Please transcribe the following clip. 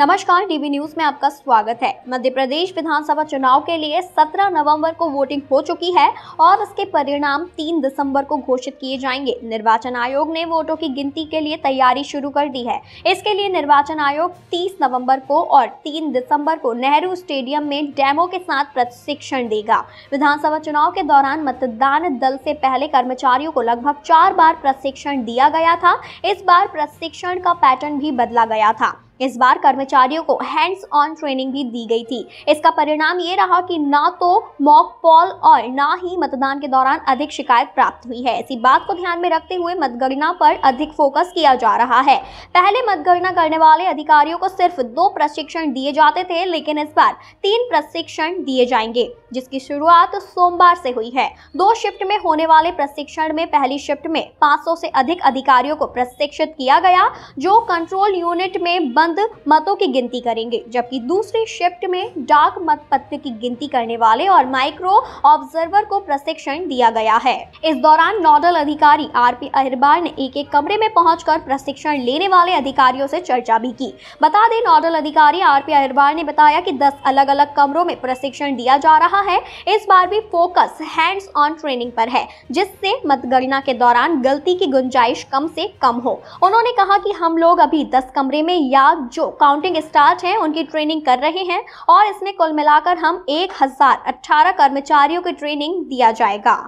नमस्कार TV news में आपका स्वागत है मध्य प्रदेश विधानसभा चुनाव के लिए 17 नवंबर को वोटिंग हो चुकी है और इसके परिणाम 3 दिसंबर को घोषित किए जाएंगे निर्वाचन आयोग ने वोटों की गिनती के लिए तैयारी शुरू कर दी है इसके लिए निर्वाचन आयोग 30 नवंबर को और 3 दिसंबर को नेहरू स्टेडियम में डेमो के साथ प्रशिक्षण देगा विधानसभा चुनाव के दौरान मतदान दल से पहले कर्मचारियों को लगभग चार बार प्रशिक्षण दिया गया था इस बार प्रशिक्षण का पैटर्न भी बदला गया था इस बार कर्मचारियों को हैंड्स ऑन ट्रेनिंग भी दी गई थी इसका परिणाम ये रहा कि ना तो मॉक पॉल और ना ही मतदान के दौरान अधिक शिकायत प्राप्त हुई है इसी बात को ध्यान में रखते हुए मतगणना पर अधिक फोकस किया जा रहा है पहले मतगणना करने वाले अधिकारियों को सिर्फ दो प्रशिक्षण दिए जाते थे लेकिन इस बार तीन प्रशिक्षण दिए जाएंगे जिसकी शुरुआत सोमवार से हुई है दो शिफ्ट में होने वाले प्रशिक्षण में पहली शिफ्ट में 500 से अधिक अधिकारियों को प्रशिक्षित किया गया जो कंट्रोल यूनिट में बंद चंद मतों की गिनती करेंगे जबकि दूसरे शिफ्ट में डाक मत पत्र की गिनती करने वाले और माइक्रो ऑब्जर्वर को प्रशिक्षण दिया गया है इस दौरान नोडल अधिकारी आर पी अहिरबार ने एक एक कमरे में पहुंचकर प्रशिक्षण लेने वाले अधिकारियों से चर्चा भी की बता दें नोडल अधिकारी आर पी अहिरबार ने बताया कि दस अलग अलग कमरों में प्रशिक्षण दिया जा रहा है इस बार भी फोकस हैंड्स ऑन ट्रेनिंग पर है जिससे मतगणना के दौरान गलती की गुंजाइश कम से कम हो उन्होंने कहा कि हम लोग अभी दस कमरे में या अब जो काउंटिंग स्टार्ट हैं उनकी ट्रेनिंग कर रहे हैं और इसमें कुल मिलाकर हम एक कर्मचारियों की ट्रेनिंग दिया जाएगा